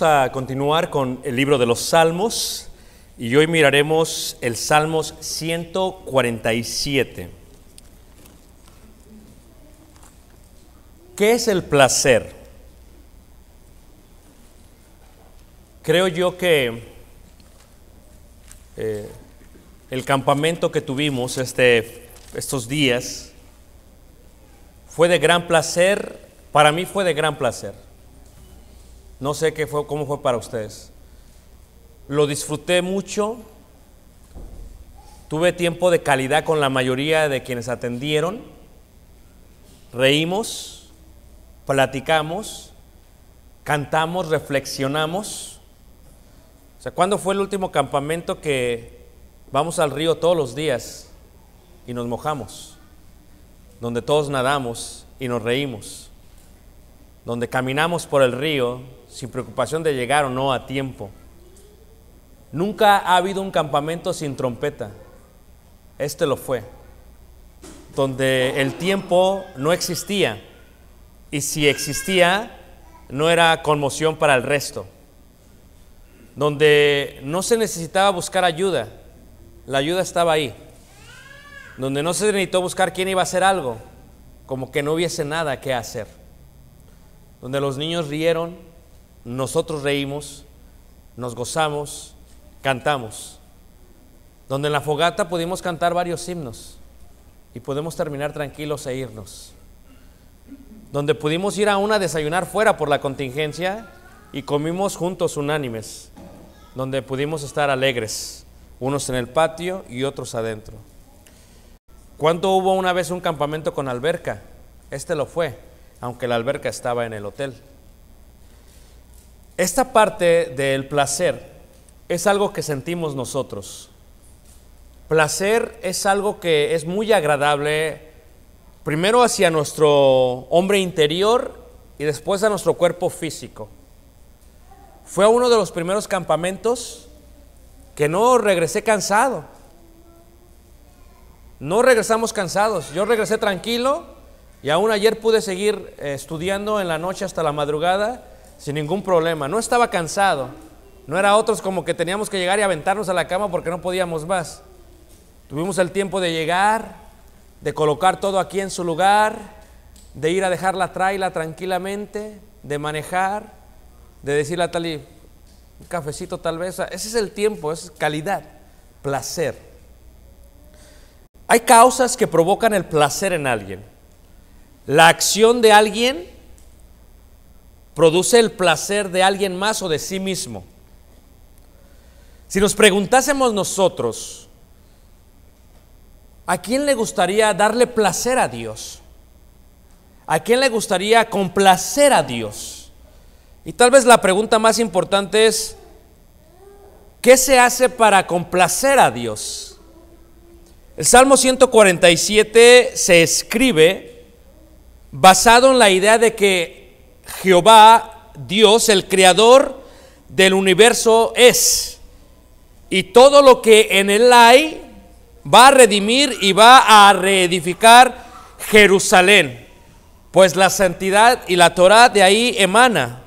a continuar con el libro de los Salmos y hoy miraremos el Salmos 147. ¿Qué es el placer? Creo yo que eh, el campamento que tuvimos este, estos días fue de gran placer, para mí fue de gran placer no sé qué fue, cómo fue para ustedes. Lo disfruté mucho. Tuve tiempo de calidad con la mayoría de quienes atendieron. Reímos, platicamos, cantamos, reflexionamos. O sea, ¿cuándo fue el último campamento que vamos al río todos los días y nos mojamos? Donde todos nadamos y nos reímos. Donde caminamos por el río sin preocupación de llegar o no a tiempo. Nunca ha habido un campamento sin trompeta. Este lo fue, donde el tiempo no existía y si existía no era conmoción para el resto, donde no se necesitaba buscar ayuda, la ayuda estaba ahí, donde no se necesitó buscar quién iba a hacer algo, como que no hubiese nada que hacer, donde los niños rieron, nosotros reímos, nos gozamos, cantamos. Donde en la fogata pudimos cantar varios himnos y podemos terminar tranquilos e irnos. Donde pudimos ir a una desayunar fuera por la contingencia y comimos juntos unánimes. Donde pudimos estar alegres, unos en el patio y otros adentro. ¿Cuánto hubo una vez un campamento con alberca? Este lo fue, aunque la alberca estaba en el hotel. Esta parte del placer es algo que sentimos nosotros. Placer es algo que es muy agradable, primero hacia nuestro hombre interior y después a nuestro cuerpo físico. Fue a uno de los primeros campamentos que no regresé cansado. No regresamos cansados. Yo regresé tranquilo y aún ayer pude seguir eh, estudiando en la noche hasta la madrugada sin ningún problema. No estaba cansado. No era otros como que teníamos que llegar y aventarnos a la cama porque no podíamos más. Tuvimos el tiempo de llegar, de colocar todo aquí en su lugar, de ir a dejar la traila tranquilamente, de manejar, de decirle a Talib, un cafecito tal vez. Ese es el tiempo, es calidad, placer. Hay causas que provocan el placer en alguien. La acción de alguien produce el placer de alguien más o de sí mismo. Si nos preguntásemos nosotros, ¿a quién le gustaría darle placer a Dios? ¿A quién le gustaría complacer a Dios? Y tal vez la pregunta más importante es, ¿qué se hace para complacer a Dios? El Salmo 147 se escribe basado en la idea de que Jehová, Dios, el creador del universo es. Y todo lo que en él hay va a redimir y va a reedificar Jerusalén. Pues la santidad y la Torah de ahí emana.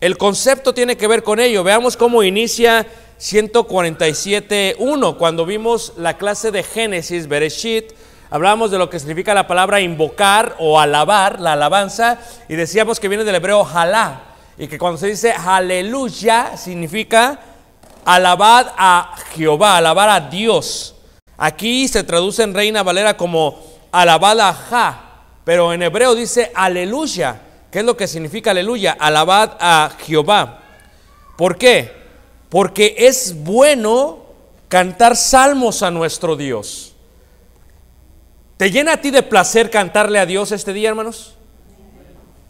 El concepto tiene que ver con ello. Veamos cómo inicia 147.1. Cuando vimos la clase de Génesis, Bereshit, Hablamos de lo que significa la palabra invocar o alabar, la alabanza, y decíamos que viene del hebreo jalá, y que cuando se dice aleluya significa alabad a Jehová, alabar a Dios. Aquí se traduce en Reina Valera como alabad a Ja, pero en hebreo dice aleluya. ¿Qué es lo que significa aleluya? Alabad a Jehová. ¿Por qué? Porque es bueno cantar salmos a nuestro Dios. ¿Te llena a ti de placer cantarle a Dios este día, hermanos?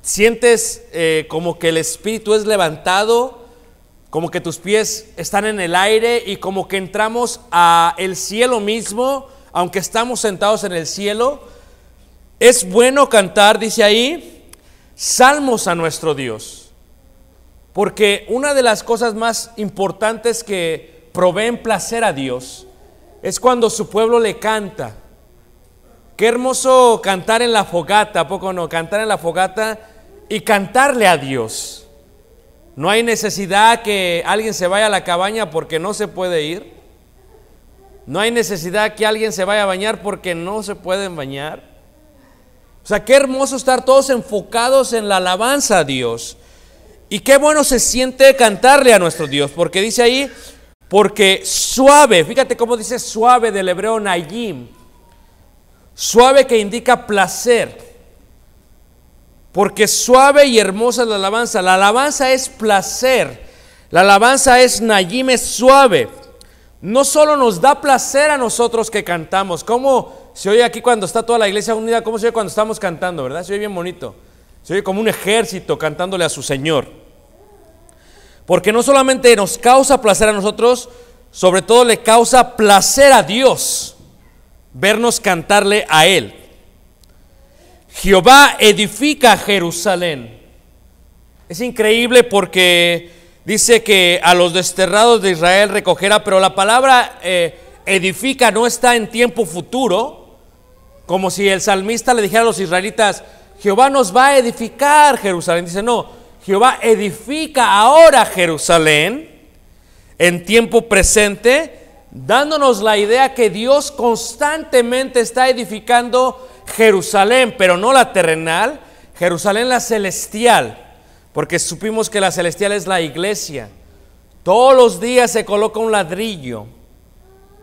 ¿Sientes eh, como que el espíritu es levantado? Como que tus pies están en el aire y como que entramos a el cielo mismo, aunque estamos sentados en el cielo. Es bueno cantar, dice ahí, salmos a nuestro Dios. Porque una de las cosas más importantes que proveen placer a Dios es cuando su pueblo le canta. Qué hermoso cantar en la fogata, poco no? Cantar en la fogata y cantarle a Dios. No hay necesidad que alguien se vaya a la cabaña porque no se puede ir. No hay necesidad que alguien se vaya a bañar porque no se pueden bañar. O sea, qué hermoso estar todos enfocados en la alabanza a Dios. Y qué bueno se siente cantarle a nuestro Dios, porque dice ahí, porque suave, fíjate cómo dice suave del hebreo Nayim, Suave que indica placer. Porque suave y hermosa es la alabanza. La alabanza es placer. La alabanza es Nayime suave. No solo nos da placer a nosotros que cantamos. ¿Cómo se oye aquí cuando está toda la iglesia unida? ¿Cómo se oye cuando estamos cantando, verdad? Se oye bien bonito. Se oye como un ejército cantándole a su Señor. Porque no solamente nos causa placer a nosotros, sobre todo le causa placer a Dios vernos cantarle a Él. Jehová edifica Jerusalén. Es increíble porque dice que a los desterrados de Israel recogerá, pero la palabra eh, edifica no está en tiempo futuro, como si el salmista le dijera a los israelitas, Jehová nos va a edificar Jerusalén. Dice, no, Jehová edifica ahora Jerusalén en tiempo presente dándonos la idea que Dios constantemente está edificando Jerusalén, pero no la terrenal, Jerusalén la celestial, porque supimos que la celestial es la iglesia. Todos los días se coloca un ladrillo,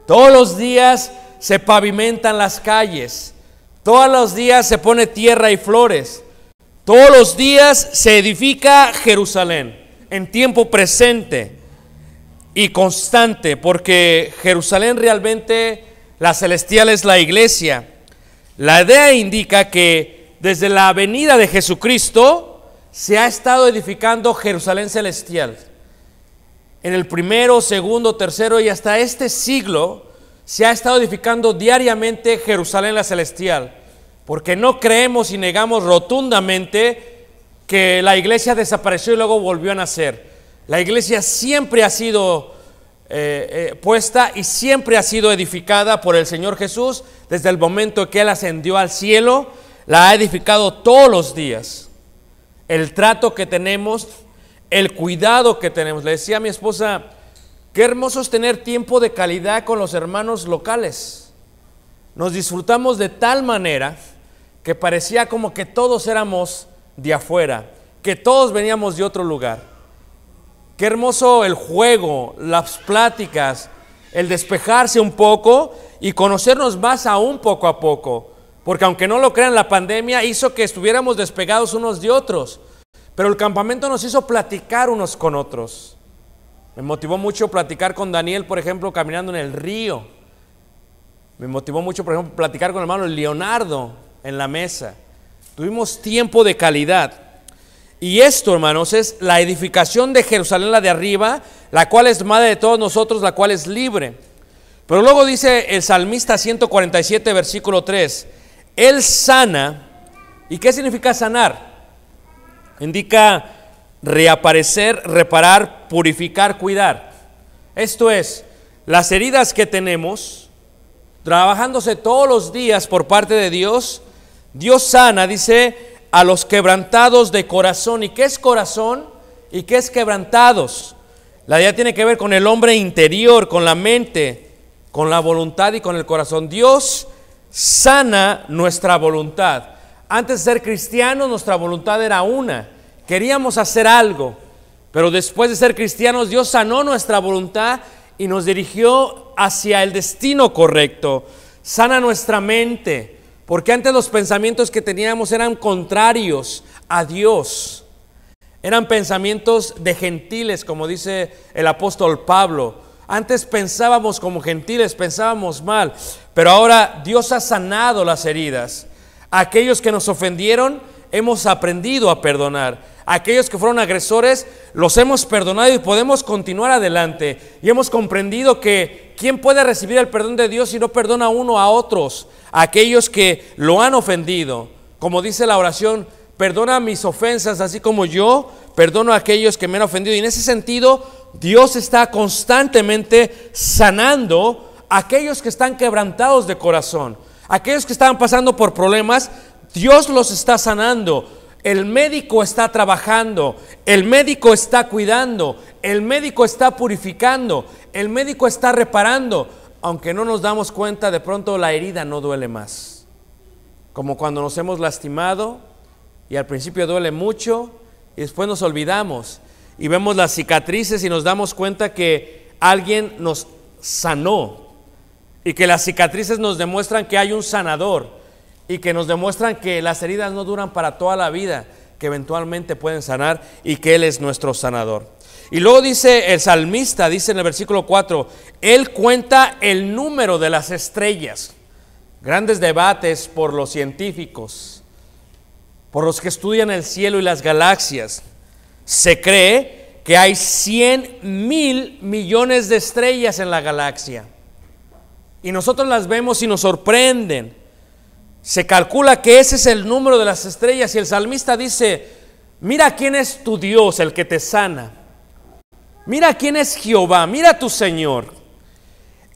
todos los días se pavimentan las calles, todos los días se pone tierra y flores, todos los días se edifica Jerusalén en tiempo presente y constante, porque Jerusalén realmente, la celestial es la iglesia. La idea indica que desde la venida de Jesucristo se ha estado edificando Jerusalén celestial. En el primero, segundo, tercero y hasta este siglo se ha estado edificando diariamente Jerusalén la celestial, porque no creemos y negamos rotundamente que la iglesia desapareció y luego volvió a nacer. La iglesia siempre ha sido eh, eh, puesta y siempre ha sido edificada por el Señor Jesús desde el momento que Él ascendió al cielo. La ha edificado todos los días. El trato que tenemos, el cuidado que tenemos. Le decía a mi esposa, qué hermoso es tener tiempo de calidad con los hermanos locales. Nos disfrutamos de tal manera que parecía como que todos éramos de afuera, que todos veníamos de otro lugar. Qué hermoso el juego, las pláticas, el despejarse un poco y conocernos más aún poco a poco. Porque aunque no lo crean, la pandemia hizo que estuviéramos despegados unos de otros. Pero el campamento nos hizo platicar unos con otros. Me motivó mucho platicar con Daniel, por ejemplo, caminando en el río. Me motivó mucho, por ejemplo, platicar con el hermano Leonardo en la mesa. Tuvimos tiempo de calidad. Y esto, hermanos, es la edificación de Jerusalén, la de arriba, la cual es madre de todos nosotros, la cual es libre. Pero luego dice el salmista 147, versículo 3, Él sana. ¿Y qué significa sanar? Indica reaparecer, reparar, purificar, cuidar. Esto es, las heridas que tenemos, trabajándose todos los días por parte de Dios, Dios sana, dice a los quebrantados de corazón. ¿Y qué es corazón? ¿Y qué es quebrantados? La idea tiene que ver con el hombre interior, con la mente, con la voluntad y con el corazón. Dios sana nuestra voluntad. Antes de ser cristianos nuestra voluntad era una. Queríamos hacer algo, pero después de ser cristianos Dios sanó nuestra voluntad y nos dirigió hacia el destino correcto. Sana nuestra mente, porque antes los pensamientos que teníamos eran contrarios a Dios. Eran pensamientos de gentiles, como dice el apóstol Pablo. Antes pensábamos como gentiles, pensábamos mal. Pero ahora Dios ha sanado las heridas. Aquellos que nos ofendieron, hemos aprendido a perdonar. Aquellos que fueron agresores los hemos perdonado y podemos continuar adelante. Y hemos comprendido que ¿quién puede recibir el perdón de Dios si no perdona uno a otros? Aquellos que lo han ofendido. Como dice la oración, perdona mis ofensas así como yo perdono a aquellos que me han ofendido. Y en ese sentido, Dios está constantemente sanando a aquellos que están quebrantados de corazón. Aquellos que estaban pasando por problemas, Dios los está sanando. El médico está trabajando, el médico está cuidando, el médico está purificando, el médico está reparando. Aunque no nos damos cuenta, de pronto la herida no duele más. Como cuando nos hemos lastimado y al principio duele mucho y después nos olvidamos y vemos las cicatrices y nos damos cuenta que alguien nos sanó y que las cicatrices nos demuestran que hay un sanador y que nos demuestran que las heridas no duran para toda la vida, que eventualmente pueden sanar y que Él es nuestro sanador. Y luego dice el salmista, dice en el versículo 4, Él cuenta el número de las estrellas. Grandes debates por los científicos, por los que estudian el cielo y las galaxias. Se cree que hay 100 mil millones de estrellas en la galaxia. Y nosotros las vemos y nos sorprenden. Se calcula que ese es el número de las estrellas y el salmista dice, mira quién es tu Dios, el que te sana. Mira quién es Jehová, mira tu Señor.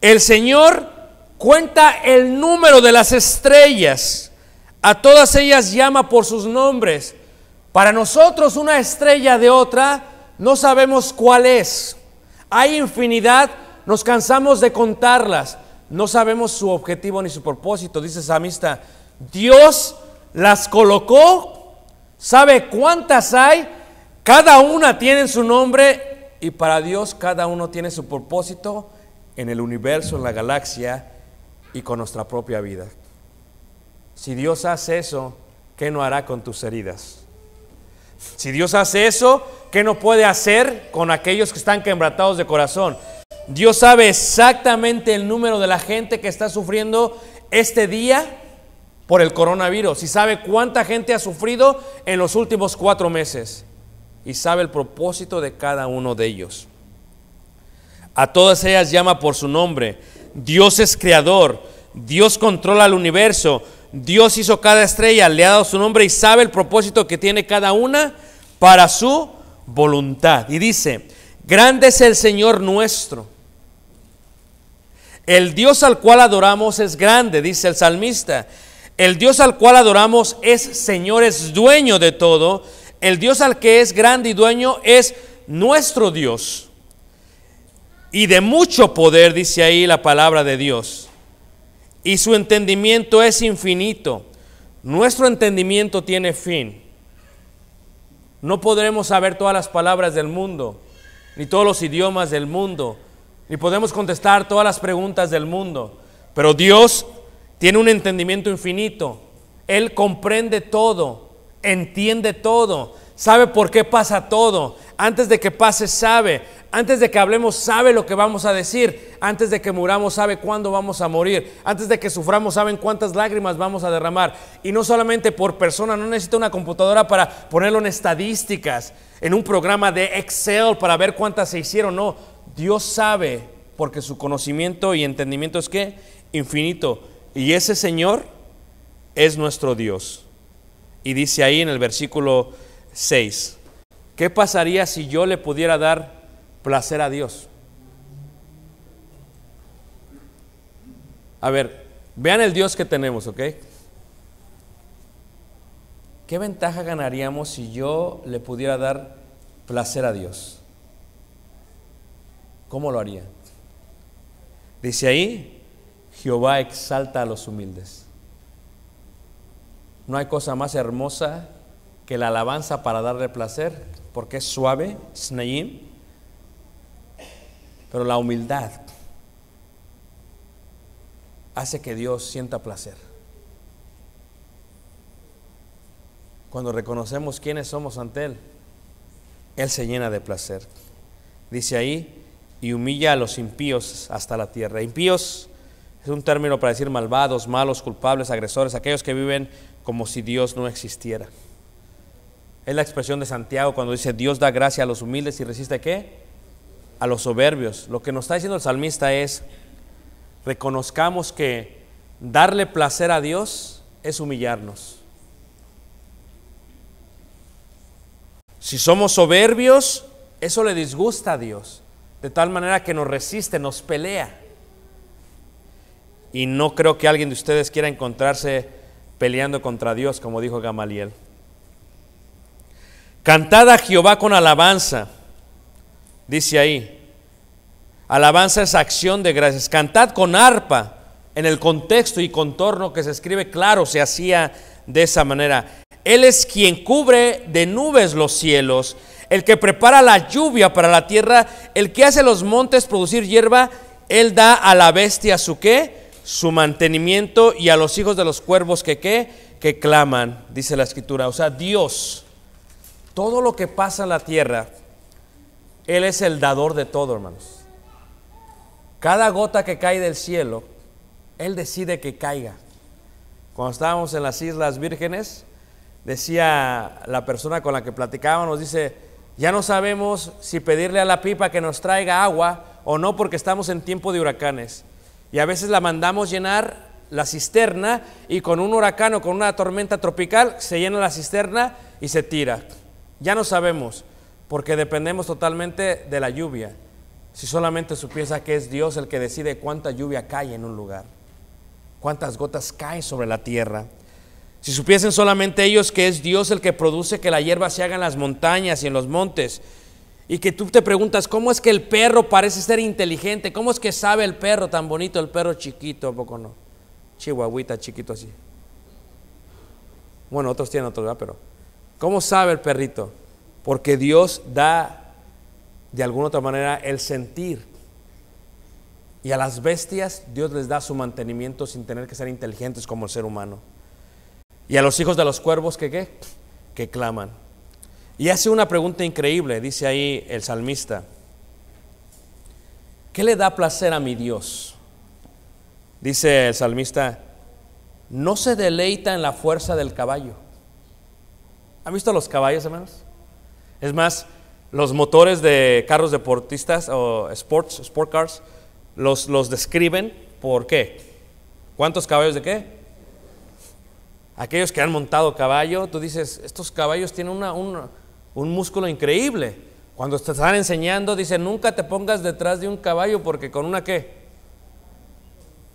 El Señor cuenta el número de las estrellas. A todas ellas llama por sus nombres. Para nosotros una estrella de otra no sabemos cuál es. Hay infinidad, nos cansamos de contarlas. No sabemos su objetivo ni su propósito, dice Samista. Dios las colocó, sabe cuántas hay, cada una tiene su nombre y para Dios cada uno tiene su propósito en el universo, en la galaxia y con nuestra propia vida. Si Dios hace eso, ¿qué no hará con tus heridas? Si Dios hace eso, ¿qué no puede hacer con aquellos que están quebrantados de corazón? Dios sabe exactamente el número de la gente que está sufriendo este día por el coronavirus y sabe cuánta gente ha sufrido en los últimos cuatro meses y sabe el propósito de cada uno de ellos. A todas ellas llama por su nombre. Dios es creador, Dios controla el universo, Dios hizo cada estrella, le ha dado su nombre y sabe el propósito que tiene cada una para su voluntad. Y dice, grande es el Señor nuestro el Dios al cual adoramos es grande, dice el salmista. El Dios al cual adoramos es Señor, es dueño de todo. El Dios al que es grande y dueño es nuestro Dios. Y de mucho poder, dice ahí la palabra de Dios. Y su entendimiento es infinito. Nuestro entendimiento tiene fin. No podremos saber todas las palabras del mundo, ni todos los idiomas del mundo y podemos contestar todas las preguntas del mundo, pero Dios tiene un entendimiento infinito. Él comprende todo, entiende todo, sabe por qué pasa todo. Antes de que pase, sabe. Antes de que hablemos, sabe lo que vamos a decir. Antes de que muramos, sabe cuándo vamos a morir. Antes de que suframos, saben cuántas lágrimas vamos a derramar. Y no solamente por persona, no necesita una computadora para ponerlo en estadísticas, en un programa de Excel para ver cuántas se hicieron. No, Dios sabe, porque su conocimiento y entendimiento es que infinito. Y ese Señor es nuestro Dios. Y dice ahí en el versículo 6, ¿qué pasaría si yo le pudiera dar placer a Dios? A ver, vean el Dios que tenemos, ¿ok? ¿Qué ventaja ganaríamos si yo le pudiera dar placer a Dios? ¿Cómo lo haría? Dice ahí, Jehová exalta a los humildes. No hay cosa más hermosa que la alabanza para darle placer, porque es suave, snayim, pero la humildad hace que Dios sienta placer. Cuando reconocemos quiénes somos ante Él, Él se llena de placer. Dice ahí, y humilla a los impíos hasta la tierra. Impíos es un término para decir malvados, malos, culpables, agresores, aquellos que viven como si Dios no existiera. Es la expresión de Santiago cuando dice Dios da gracia a los humildes y resiste qué? A los soberbios. Lo que nos está diciendo el salmista es, reconozcamos que darle placer a Dios es humillarnos. Si somos soberbios, eso le disgusta a Dios. De tal manera que nos resiste, nos pelea. Y no creo que alguien de ustedes quiera encontrarse peleando contra Dios, como dijo Gamaliel. Cantad a Jehová con alabanza, dice ahí. Alabanza es acción de gracias. Cantad con arpa en el contexto y contorno que se escribe claro, se hacía de esa manera. Él es quien cubre de nubes los cielos el que prepara la lluvia para la tierra, el que hace los montes producir hierba, él da a la bestia su qué, su mantenimiento y a los hijos de los cuervos que qué, que claman, dice la escritura. O sea, Dios, todo lo que pasa en la tierra, Él es el dador de todo, hermanos. Cada gota que cae del cielo, Él decide que caiga. Cuando estábamos en las Islas Vírgenes, decía la persona con la que platicábamos, dice, ya no sabemos si pedirle a la pipa que nos traiga agua o no porque estamos en tiempo de huracanes. Y a veces la mandamos llenar la cisterna y con un huracán o con una tormenta tropical se llena la cisterna y se tira. Ya no sabemos porque dependemos totalmente de la lluvia. Si solamente supiese que es Dios el que decide cuánta lluvia cae en un lugar, cuántas gotas caen sobre la tierra. Si supiesen solamente ellos que es Dios el que produce que la hierba se haga en las montañas y en los montes, y que tú te preguntas, ¿cómo es que el perro parece ser inteligente? ¿Cómo es que sabe el perro tan bonito, el perro chiquito, poco no? Chihuahuita chiquito así. Bueno, otros tienen otros, ¿verdad? Pero, ¿cómo sabe el perrito? Porque Dios da, de alguna otra manera, el sentir. Y a las bestias Dios les da su mantenimiento sin tener que ser inteligentes como el ser humano. Y a los hijos de los cuervos que, ¿qué? que claman. Y hace una pregunta increíble, dice ahí el salmista. ¿Qué le da placer a mi Dios? Dice el salmista, no se deleita en la fuerza del caballo. ¿Han visto los caballos, hermanos? Es más, los motores de carros deportistas o sports, sport cars, los, los describen por qué. ¿Cuántos caballos de qué? aquellos que han montado caballo, tú dices, estos caballos tienen un músculo increíble. Cuando te están enseñando, dicen, nunca te pongas detrás de un caballo porque con una qué?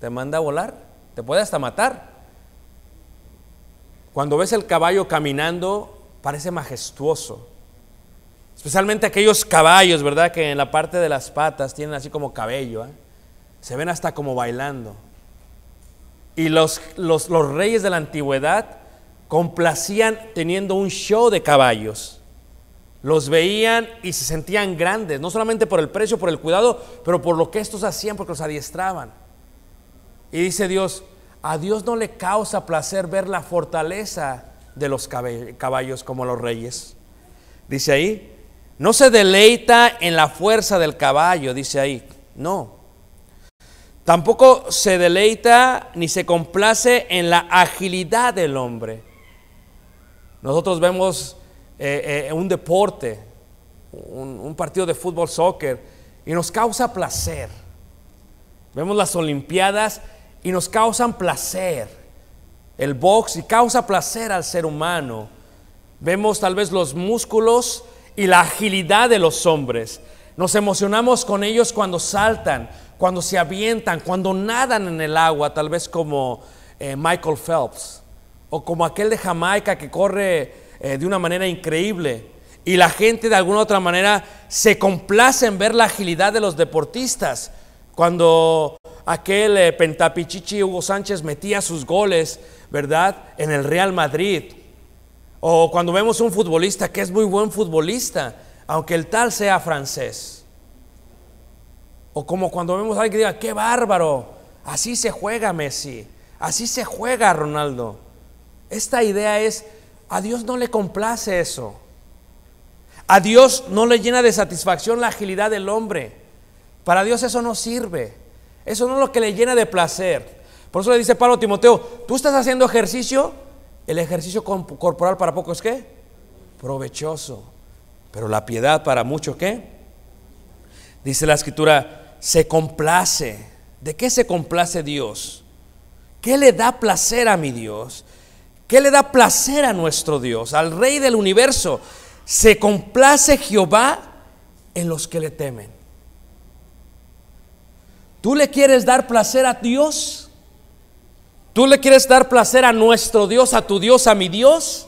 Te manda a volar, te puede hasta matar. Cuando ves el caballo caminando, parece majestuoso. Especialmente aquellos caballos, ¿verdad? Que en la parte de las patas tienen así como cabello. ¿eh? Se ven hasta como bailando. Y los, los, reyes de la antigüedad complacían teniendo un show de caballos. Los veían y se sentían grandes, no solamente por el precio, por el cuidado, pero por lo que estos hacían, porque los adiestraban. Y dice Dios, a Dios no le causa placer ver la fortaleza de los caballos como los reyes. Dice ahí, no se deleita en la fuerza del caballo, dice ahí, no, Tampoco se deleita ni se complace en la agilidad del hombre. Nosotros vemos eh, eh, un deporte, un, partido de fútbol, soccer, y nos causa placer. Vemos las Olimpiadas y nos causan placer. El box y causa placer al ser humano. Vemos tal vez los músculos y la agilidad de los hombres. Nos emocionamos con ellos cuando saltan, cuando se avientan, cuando nadan en el agua, tal vez como eh, Michael Phelps, o como aquel de Jamaica que corre eh, de una manera increíble. Y la gente de alguna otra manera se complace en ver la agilidad de los deportistas. Cuando aquel eh, pentapichichi Hugo Sánchez metía sus goles, ¿verdad? En el Real Madrid. O cuando vemos un futbolista que es muy buen futbolista aunque el tal sea francés. O como cuando vemos a alguien que diga, qué bárbaro, así se juega Messi, así se juega Ronaldo. Esta idea es, a Dios no le complace eso. A Dios no le llena de satisfacción la agilidad del hombre. Para Dios eso no sirve. Eso no es lo que le llena de placer. Por eso le dice Pablo a Timoteo, tú estás haciendo ejercicio, el ejercicio corporal para poco es qué? Provechoso. Pero la piedad para mucho ¿qué? Dice la escritura, se complace. ¿De qué se complace Dios? ¿Qué le da placer a mi Dios? ¿Qué le da placer a nuestro Dios, al Rey del universo? Se complace Jehová en los que le temen. ¿Tú le quieres dar placer a Dios? ¿Tú le quieres dar placer a nuestro Dios, a tu Dios, a mi Dios?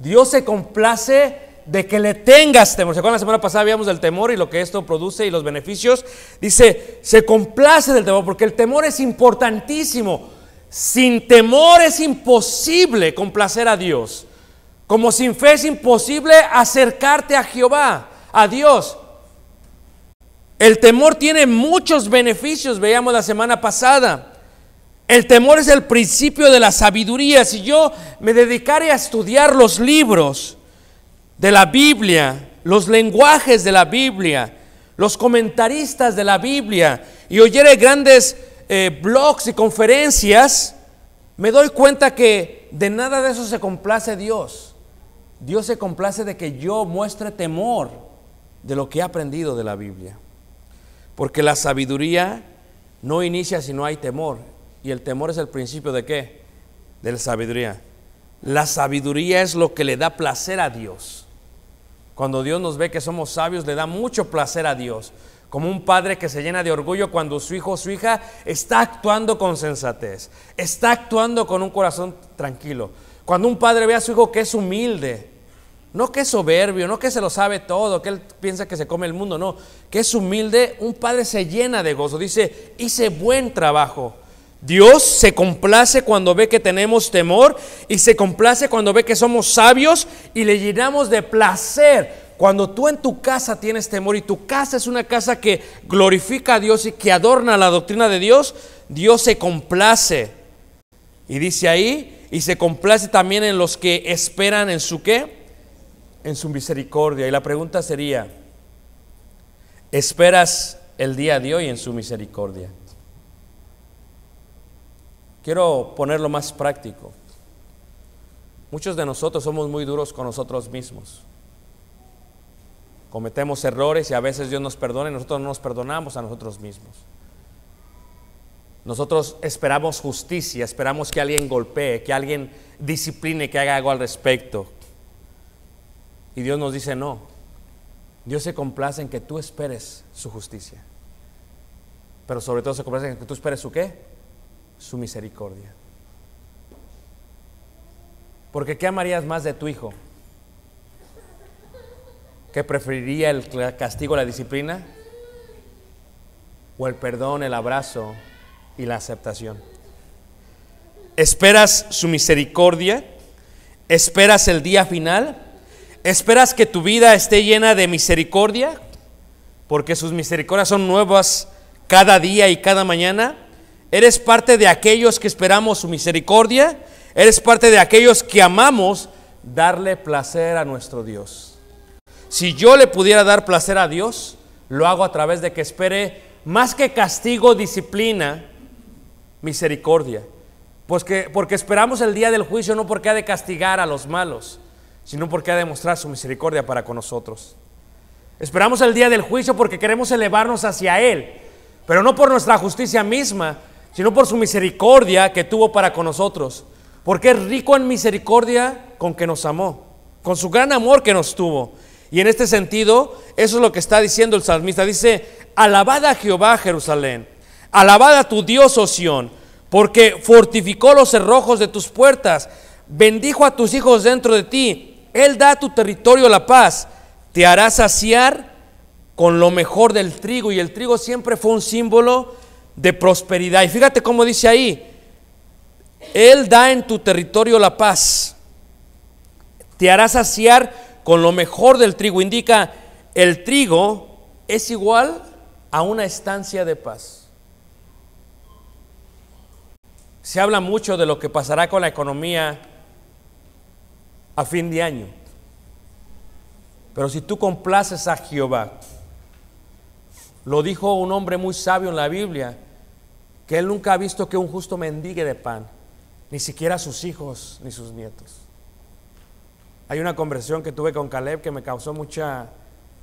Dios se complace de que le tengas temor. ¿Se acuerdan la semana pasada habíamos del temor y lo que esto produce y los beneficios? Dice, se complace del temor, porque el temor es importantísimo. Sin temor es imposible complacer a Dios. Como sin fe es imposible acercarte a Jehová, a Dios. El temor tiene muchos beneficios, veíamos la semana pasada. El temor es el principio de la sabiduría. Si yo me dedicaré a estudiar los libros, de la Biblia, los lenguajes de la Biblia, los comentaristas de la Biblia y oyere grandes eh, blogs y conferencias, me doy cuenta que de nada de eso se complace Dios. Dios se complace de que yo muestre temor de lo que he aprendido de la Biblia. Porque la sabiduría no inicia si no hay temor. Y el temor es el principio de qué? De la sabiduría. La sabiduría es lo que le da placer a Dios. Cuando Dios nos ve que somos sabios, le da mucho placer a Dios. Como un padre que se llena de orgullo cuando su hijo o su hija está actuando con sensatez, está actuando con un corazón tranquilo. Cuando un padre ve a su hijo que es humilde, no que es soberbio, no que se lo sabe todo, que él piensa que se come el mundo, no, que es humilde, un padre se llena de gozo, dice, hice buen trabajo Dios se complace cuando ve que tenemos temor y se complace cuando ve que somos sabios y le llenamos de placer. Cuando tú en tu casa tienes temor y tu casa es una casa que glorifica a Dios y que adorna la doctrina de Dios, Dios se complace. Y dice ahí, y se complace también en los que esperan en su qué? En su misericordia. Y la pregunta sería, ¿esperas el día de hoy en su misericordia? Quiero ponerlo más práctico. Muchos de nosotros somos muy duros con nosotros mismos. Cometemos errores y a veces Dios nos perdona y nosotros no nos perdonamos a nosotros mismos. Nosotros esperamos justicia, esperamos que alguien golpee, que alguien discipline, que haga algo al respecto. Y Dios nos dice no. Dios se complace en que tú esperes su justicia. Pero sobre todo se complace en que tú esperes su qué? su misericordia. Porque ¿qué amarías más de tu hijo? ¿Que preferiría el castigo, la disciplina? ¿O el perdón, el abrazo y la aceptación? ¿Esperas su misericordia? ¿Esperas el día final? ¿Esperas que tu vida esté llena de misericordia? Porque sus misericordias son nuevas cada día y cada mañana. ¿Eres parte de aquellos que esperamos su misericordia? ¿Eres parte de aquellos que amamos darle placer a nuestro Dios? Si yo le pudiera dar placer a Dios, lo hago a través de que espere más que castigo, disciplina, misericordia. Pues porque esperamos el día del juicio no porque ha de castigar a los malos, sino porque ha de mostrar su misericordia para con nosotros. Esperamos el día del juicio porque queremos elevarnos hacia Él, pero no por nuestra justicia misma, sino por su misericordia que tuvo para con nosotros, porque es rico en misericordia con que nos amó, con su gran amor que nos tuvo. Y en este sentido, eso es lo que está diciendo el salmista. Dice, alabada a Jehová Jerusalén, alabada a tu Dios, Oción, oh porque fortificó los cerrojos de tus puertas, bendijo a tus hijos dentro de ti, Él da a tu territorio la paz, te hará saciar con lo mejor del trigo. Y el trigo siempre fue un símbolo de prosperidad. Y fíjate cómo dice ahí, Él da en tu territorio la paz, te hará saciar con lo mejor del trigo. Indica, el trigo es igual a una estancia de paz. Se habla mucho de lo que pasará con la economía a fin de año. Pero si tú complaces a Jehová, lo dijo un hombre muy sabio en la Biblia, que él nunca ha visto que un justo mendigue de pan, ni siquiera sus hijos ni sus nietos. Hay una conversación que tuve con Caleb que me causó mucha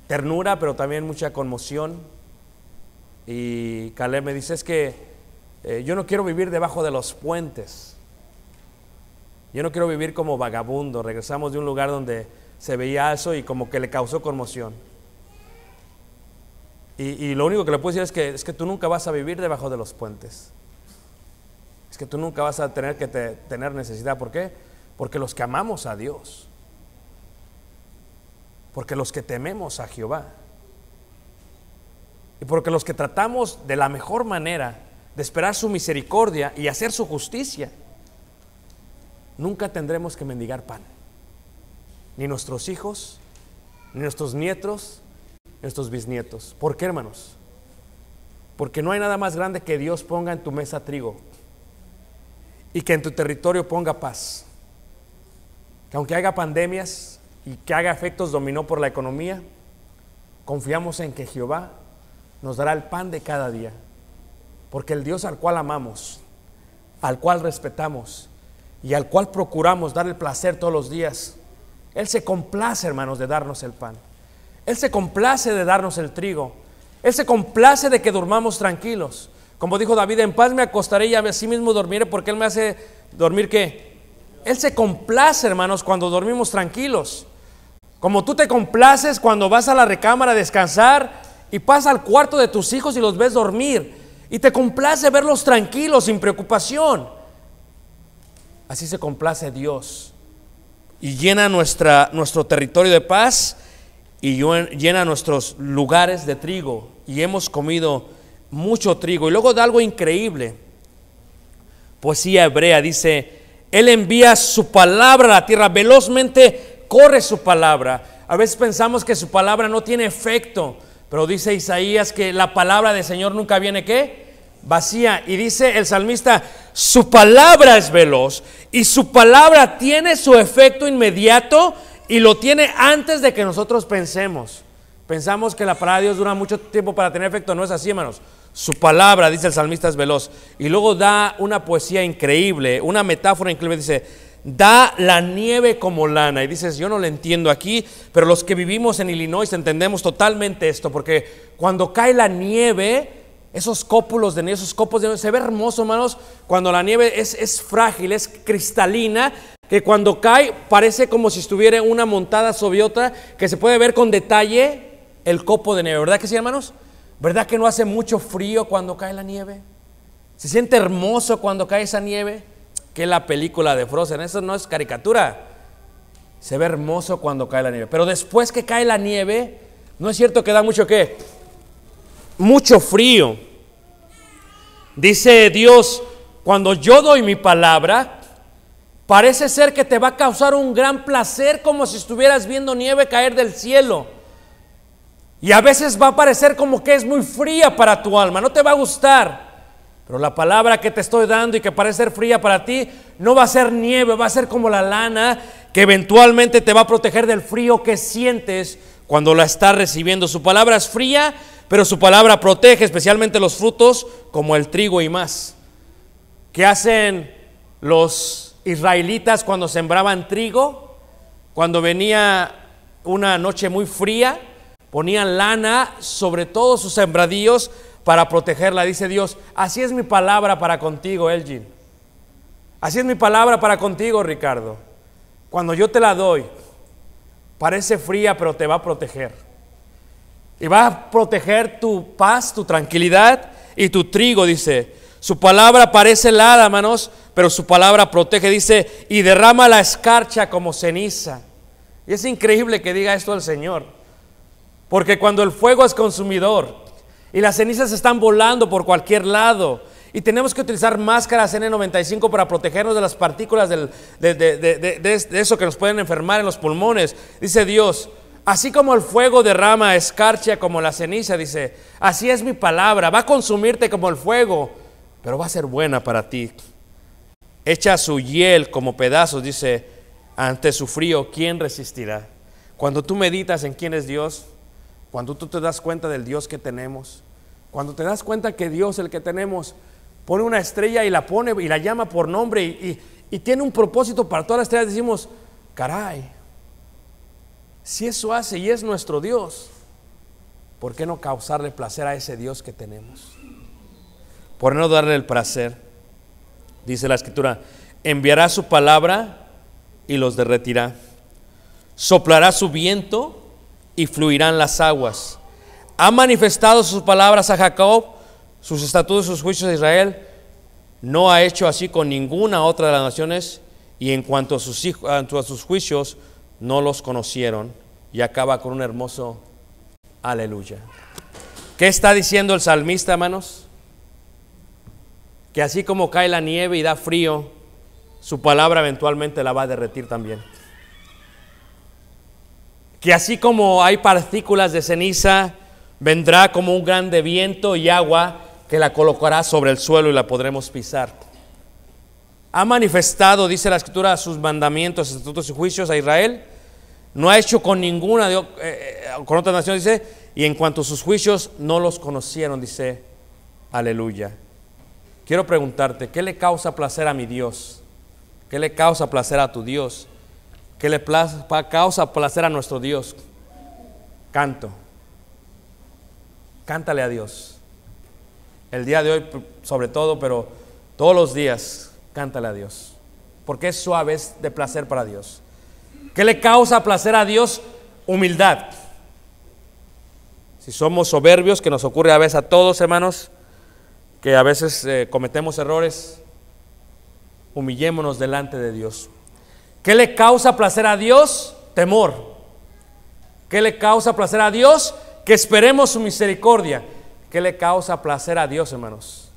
ternura, pero también mucha conmoción. Y Caleb me dice, es que eh, yo no quiero vivir debajo de los puentes. Yo no quiero vivir como vagabundo. Regresamos de un lugar donde se veía eso y como que le causó conmoción. Y, lo único que le puedo decir es que, es que tú nunca vas a vivir debajo de los puentes. Es que tú nunca vas a tener que tener necesidad. ¿Por qué? Porque los que amamos a Dios, porque los que tememos a Jehová, y porque los que tratamos de la mejor manera de esperar su misericordia y hacer su justicia, nunca tendremos que mendigar pan. Ni nuestros hijos, ni nuestros nietos, estos bisnietos. ¿Por qué, hermanos? Porque no hay nada más grande que Dios ponga en tu mesa trigo y que en tu territorio ponga paz. Que aunque haga pandemias y que haga efectos dominó por la economía, confiamos en que Jehová nos dará el pan de cada día. Porque el Dios al cual amamos, al cual respetamos y al cual procuramos dar el placer todos los días, Él se complace, hermanos, de darnos el pan. Él se complace de darnos el trigo. Él se complace de que durmamos tranquilos. Como dijo David, en paz me acostaré y a sí mismo dormiré porque Él me hace dormir qué. Él se complace, hermanos, cuando dormimos tranquilos. Como tú te complaces cuando vas a la recámara a descansar y pasas al cuarto de tus hijos y los ves dormir. Y te complace verlos tranquilos, sin preocupación. Así se complace Dios. Y llena nuestra, nuestro territorio de paz y llena nuestros lugares de trigo y hemos comido mucho trigo. Y luego da algo increíble. Poesía hebrea dice, Él envía su palabra a la tierra, velozmente corre su palabra. A veces pensamos que su palabra no tiene efecto, pero dice Isaías que la palabra del Señor nunca viene qué? Vacía. Y dice el salmista, su palabra es veloz y su palabra tiene su efecto inmediato y lo tiene antes de que nosotros pensemos. Pensamos que la palabra de Dios dura mucho tiempo para tener efecto. No es así, hermanos. Su palabra, dice el salmista, es veloz. Y luego da una poesía increíble, una metáfora increíble. Dice, da la nieve como lana. Y dices, yo no lo entiendo aquí, pero los que vivimos en Illinois entendemos totalmente esto. Porque cuando cae la nieve, esos cópulos de nieve, esos copos de nieve, se ve hermoso, hermanos, cuando la nieve es, es, frágil, es cristalina que cuando cae parece como si estuviera una montada sobre otra, que se puede ver con detalle el copo de nieve. ¿Verdad que sí, hermanos? ¿Verdad que no hace mucho frío cuando cae la nieve? Se siente hermoso cuando cae esa nieve. Que la película de Frozen, eso no es caricatura. Se ve hermoso cuando cae la nieve. Pero después que cae la nieve, no es cierto que da mucho qué? Mucho frío. Dice Dios, cuando yo doy mi palabra, Parece ser que te va a causar un gran placer como si estuvieras viendo nieve caer del cielo. Y a veces va a parecer como que es muy fría para tu alma, no te va a gustar. Pero la palabra que te estoy dando y que parece ser fría para ti, no va a ser nieve, va a ser como la lana que eventualmente te va a proteger del frío que sientes cuando la estás recibiendo. Su palabra es fría, pero su palabra protege especialmente los frutos como el trigo y más. ¿Qué hacen los israelitas cuando sembraban trigo, cuando venía una noche muy fría, ponían lana sobre todos sus sembradíos para protegerla. Dice Dios, así es mi palabra para contigo, Elgin. Así es mi palabra para contigo, Ricardo. Cuando yo te la doy, parece fría, pero te va a proteger. Y va a proteger tu paz, tu tranquilidad y tu trigo, dice. Su palabra parece helada, hermanos, pero su palabra protege, dice, y derrama la escarcha como ceniza. Y es increíble que diga esto al Señor, porque cuando el fuego es consumidor y las cenizas están volando por cualquier lado, y tenemos que utilizar máscaras N95 para protegernos de las partículas de eso que nos pueden enfermar en los pulmones. Dice Dios, Así como el fuego derrama escarcha como la ceniza, dice, así es mi palabra, va a consumirte como el fuego pero va a ser buena para ti. Echa su hiel como pedazos, dice, ante su frío, ¿quién resistirá? Cuando tú meditas en quién es Dios, cuando tú te das cuenta del Dios que tenemos, cuando te das cuenta que Dios, el que tenemos, pone una estrella y la pone y la llama por nombre y, y tiene un propósito para todas las estrellas, decimos, caray, si eso hace y es nuestro Dios, ¿por qué no causarle placer a ese Dios que tenemos? por no darle el placer. Dice la escritura, enviará su palabra y los derretirá. Soplará su viento y fluirán las aguas. Ha manifestado sus palabras a Jacob, sus estatutos, sus juicios a Israel. No ha hecho así con ninguna otra de las naciones y en cuanto a sus, hijos, a sus juicios no los conocieron. Y acaba con un hermoso aleluya. ¿Qué está diciendo el salmista, hermanos? que así como cae la nieve y da frío, su palabra eventualmente la va a derretir también. Que así como hay partículas de ceniza, vendrá como un grande viento y agua que la colocará sobre el suelo y la podremos pisar. Ha manifestado, dice la escritura, sus mandamientos, estatutos y juicios a Israel. No ha hecho con ninguna, eh, eh, con otra nación, dice, y en cuanto a sus juicios no los conocieron, dice, aleluya. Quiero preguntarte, ¿qué le causa placer a mi Dios? ¿Qué le causa placer a tu Dios? ¿Qué le causa placer a nuestro Dios? Canto. Cántale a Dios. El día de hoy sobre todo, pero todos los días cántale a Dios. Porque es suave, es de placer para Dios. ¿Qué le causa placer a Dios? Humildad. Si somos soberbios, que nos ocurre a veces a todos, hermanos, que a veces eh, cometemos errores, humillémonos delante de Dios. ¿Qué le causa placer a Dios? Temor. ¿Qué le causa placer a Dios? Que esperemos su misericordia. ¿Qué le causa placer a Dios, hermanos?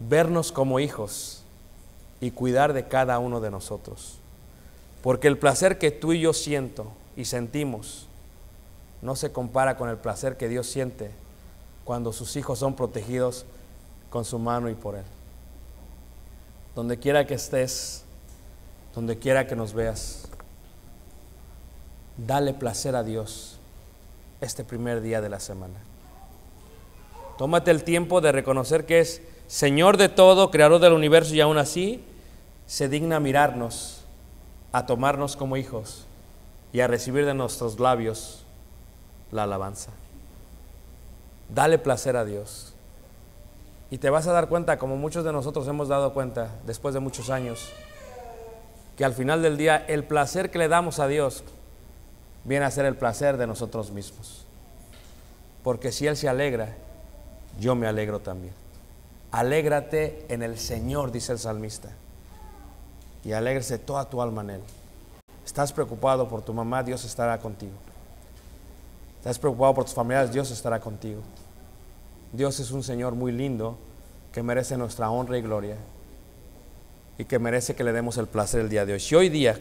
Vernos como hijos y cuidar de cada uno de nosotros. Porque el placer que tú y yo siento y sentimos no se compara con el placer que Dios siente cuando sus hijos son protegidos con su mano y por Él. Donde quiera que estés, donde quiera que nos veas, dale placer a Dios este primer día de la semana. Tómate el tiempo de reconocer que es Señor de todo, Creador del universo y aún así se digna mirarnos, a tomarnos como hijos y a recibir de nuestros labios la alabanza. Dale placer a Dios. Y te vas a dar cuenta, como muchos de nosotros hemos dado cuenta después de muchos años, que al final del día el placer que le damos a Dios viene a ser el placer de nosotros mismos. Porque si Él se alegra, yo me alegro también. Alégrate en el Señor, dice el salmista. Y alégrese toda tu alma en Él. Estás preocupado por tu mamá, Dios estará contigo. Estás preocupado por tus familiares, Dios estará contigo. Dios es un Señor muy lindo que merece nuestra honra y gloria y que merece que le demos el placer el día de hoy. Si hoy día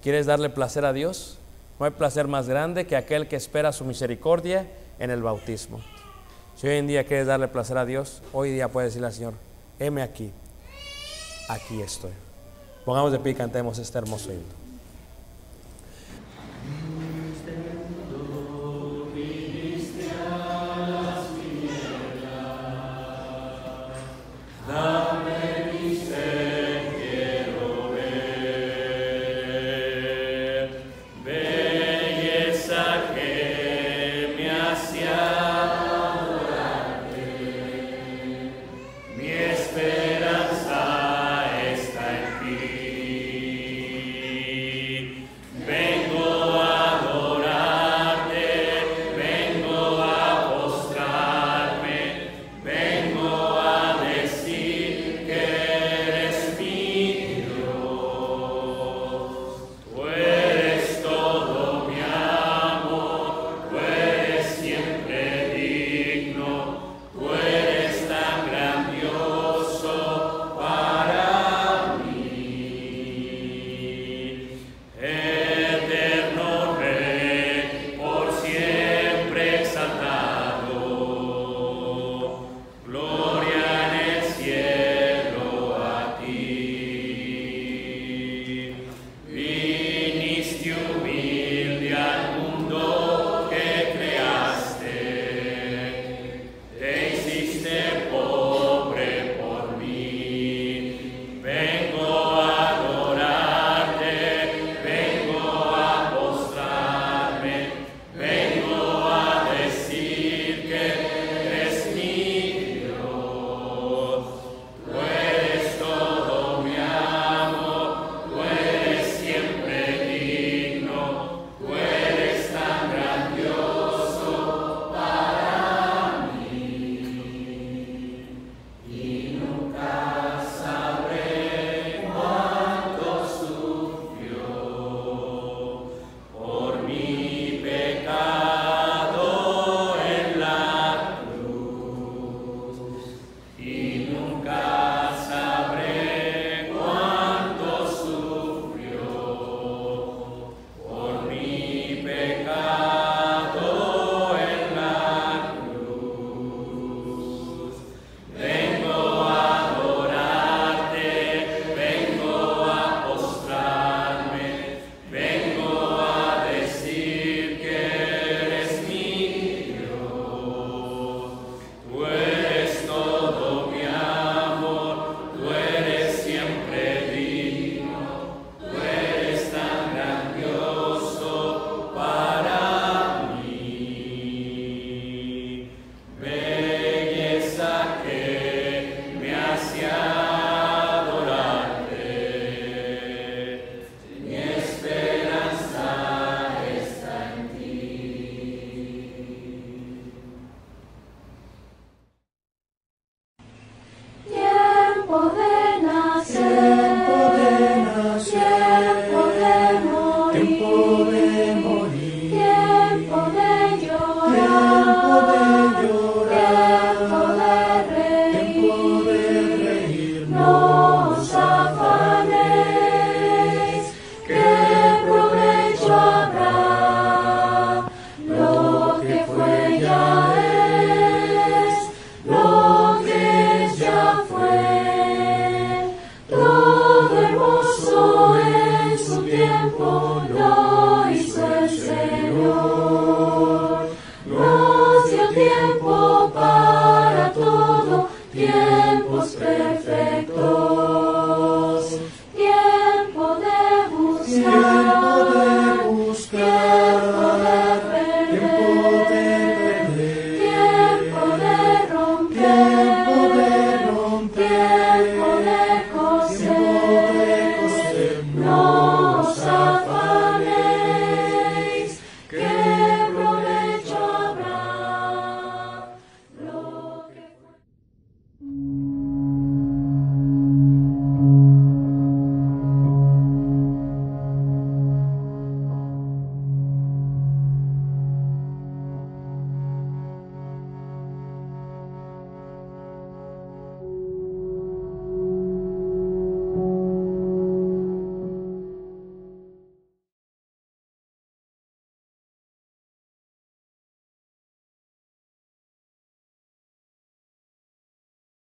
quieres darle placer a Dios, no hay placer más grande que aquel que espera su misericordia en el bautismo. Si hoy en día quieres darle placer a Dios, hoy día puedes decirle al Señor, heme aquí, aquí estoy. Pongamos de pie y cantemos este hermoso himno.